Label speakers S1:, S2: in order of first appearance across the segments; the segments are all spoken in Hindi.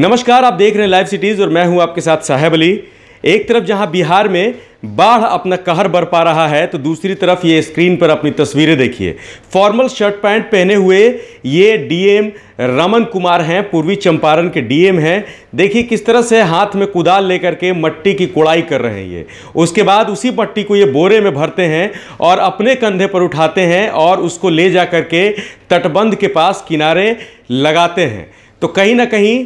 S1: नमस्कार आप देख रहे हैं लाइव सिटीज़ और मैं हूं आपके साथ साहेब अली एक तरफ जहां बिहार में बाढ़ अपना कहर बरपा रहा है तो दूसरी तरफ ये स्क्रीन पर अपनी तस्वीरें देखिए फॉर्मल शर्ट पैंट पहने हुए ये डीएम रमन कुमार हैं पूर्वी चंपारण के डीएम हैं देखिए किस तरह से हाथ में कुदाल लेकर के मट्टी की कोड़ाई कर रहे हैं ये उसके बाद उसी मट्टी को ये बोरे में भरते हैं और अपने कंधे पर उठाते हैं और उसको ले जा के तटबंध के पास किनारे लगाते हैं तो कहीं ना कहीं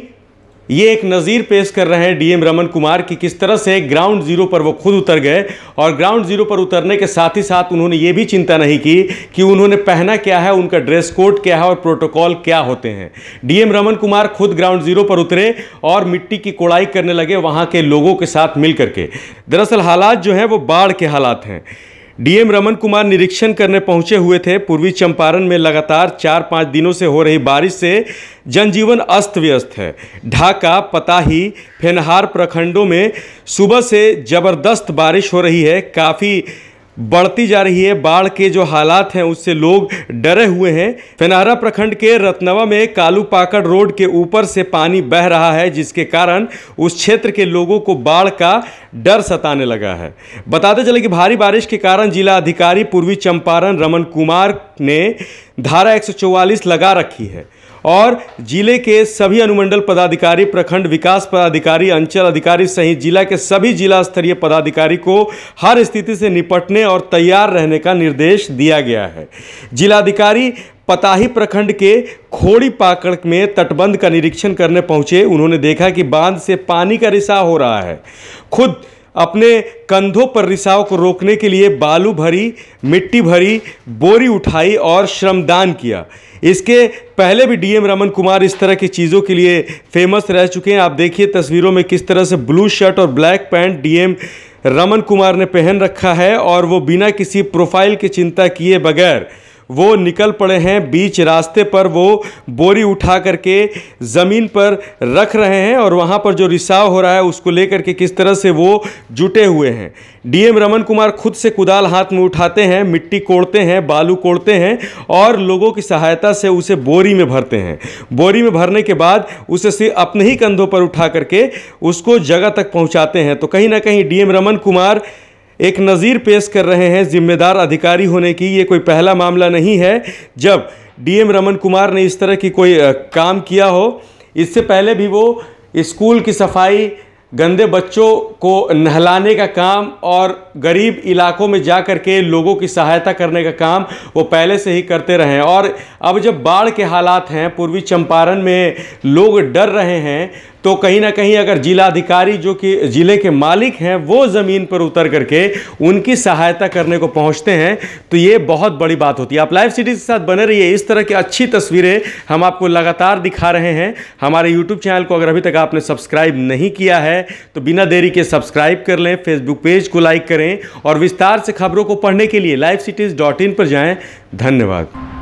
S1: ये एक नज़ीर पेश कर रहे हैं डीएम रमन कुमार कि किस तरह से ग्राउंड जीरो पर वो खुद उतर गए और ग्राउंड जीरो पर उतरने के साथ ही साथ उन्होंने ये भी चिंता नहीं की कि उन्होंने पहना क्या है उनका ड्रेस कोड क्या है और प्रोटोकॉल क्या होते हैं डीएम रमन कुमार खुद ग्राउंड जीरो पर उतरे और मिट्टी की कोड़ाई करने लगे वहाँ के लोगों के साथ मिल करके दरअसल हालात जो हैं वो बाढ़ के हालात हैं डीएम रमन कुमार निरीक्षण करने पहुंचे हुए थे पूर्वी चंपारण में लगातार चार पाँच दिनों से हो रही बारिश से जनजीवन अस्त व्यस्त है ढाका पताही फेनहार प्रखंडों में सुबह से ज़बरदस्त बारिश हो रही है काफ़ी बढ़ती जा रही है बाढ़ के जो हालात हैं उससे लोग डरे हुए हैं फेनारा प्रखंड के रत्नवा में कालू पाकड़ रोड के ऊपर से पानी बह रहा है जिसके कारण उस क्षेत्र के लोगों को बाढ़ का डर सताने लगा है बताते चले कि भारी बारिश के कारण जिला अधिकारी पूर्वी चंपारण रमन कुमार ने धारा 144 लगा रखी है और जिले के सभी अनुमंडल पदाधिकारी प्रखंड विकास पदाधिकारी अंचल अधिकारी सहित जिला के सभी जिला स्तरीय पदाधिकारी को हर स्थिति से निपटने और तैयार रहने का निर्देश दिया गया है जिलाधिकारी पताही प्रखंड के खोड़ी पाकड़ में तटबंध का निरीक्षण करने पहुंचे उन्होंने देखा कि बांध से पानी का रिसाव हो रहा है खुद अपने कंधों पर रिसाव को रोकने के लिए बालू भरी मिट्टी भरी बोरी उठाई और श्रमदान किया इसके पहले भी डीएम रमन कुमार इस तरह की चीज़ों के लिए फेमस रह चुके हैं आप देखिए तस्वीरों में किस तरह से ब्लू शर्ट और black pant DM Raman Kumar ने पहन रखा है और वो बिना किसी प्रोफाइल की चिंता किए बगैर वो निकल पड़े हैं बीच रास्ते पर वो बोरी उठा करके ज़मीन पर रख रहे हैं और वहाँ पर जो रिसाव हो रहा है उसको लेकर के किस तरह से वो जुटे हुए हैं डीएम रमन कुमार खुद से कुदाल हाथ में उठाते हैं मिट्टी कोड़ते हैं बालू कोड़ते हैं और लोगों की सहायता से उसे बोरी में भरते हैं बोरी में भरने के बाद उसे सिर्फ अपने ही कंधों पर उठा करके उसको जगह तक पहुँचाते हैं तो कहीं ना कहीं डी रमन कुमार एक नज़ीर पेश कर रहे हैं जिम्मेदार अधिकारी होने की ये कोई पहला मामला नहीं है जब डीएम रमन कुमार ने इस तरह की कोई काम किया हो इससे पहले भी वो स्कूल की सफाई गंदे बच्चों को नहलाने का काम और गरीब इलाकों में जा कर के लोगों की सहायता करने का काम वो पहले से ही करते रहे हैं और अब जब बाढ़ के हालात हैं पूर्वी चंपारण में लोग डर रहे हैं तो कहीं ना कहीं अगर जिलाधिकारी जो कि ज़िले के मालिक हैं वो ज़मीन पर उतर करके उनकी सहायता करने को पहुँचते हैं तो ये बहुत बड़ी बात होती है आप लाइव सिटी के साथ बने रहिए इस तरह की अच्छी तस्वीरें हम आपको लगातार दिखा रहे हैं हमारे यूट्यूब चैनल को अगर अभी तक आपने सब्सक्राइब नहीं किया है तो बिना देरी के सब्सक्राइब कर लें फेसबुक पेज को लाइक करें और विस्तार से खबरों को पढ़ने के लिए लाइव सिटीज़ डॉट इन पर जाएँ धन्यवाद